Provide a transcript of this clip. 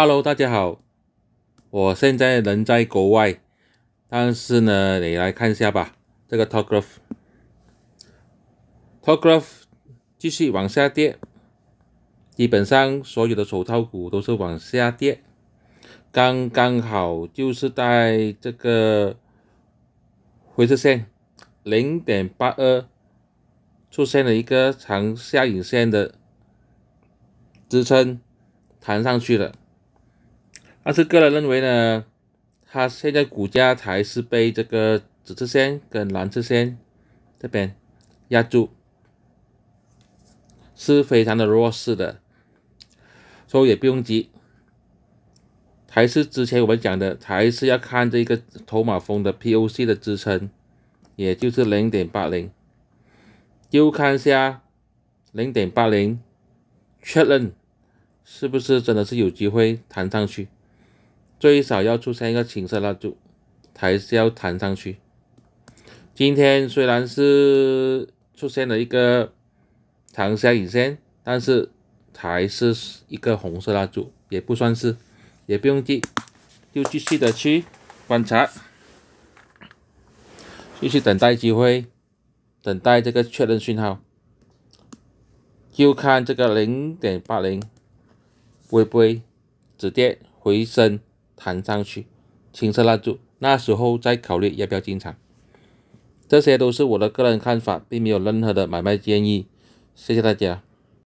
Hello，大家好，我现在人在国外，但是呢，你来看一下吧，这个 Tograf，Tograf 继续往下跌，基本上所有的手套股都是往下跌，刚刚好就是在这个灰色线零点八二出现了一个长下影线的支撑，弹上去了。但是个人认为呢，它现在股价还是被这个紫色线跟蓝色线这边压住，是非常的弱势的，所以也不用急。还是之前我们讲的，还是要看这个头马峰的 P.O.C 的支撑，也就是零点八零，就看一下零点八零确认是不是真的是有机会弹上去。最少要出现一个青色蜡烛，还是要弹上去。今天虽然是出现了一个长下影线，但是还是一个红色蜡烛，也不算是，也不用记，就继续的去观察，继续等待机会，等待这个确认讯号，就看这个零点八零会不会止跌回升。弹上去，青色蜡烛，那时候再考虑要不要进场。这些都是我的个人看法，并没有任何的买卖建议。谢谢大家。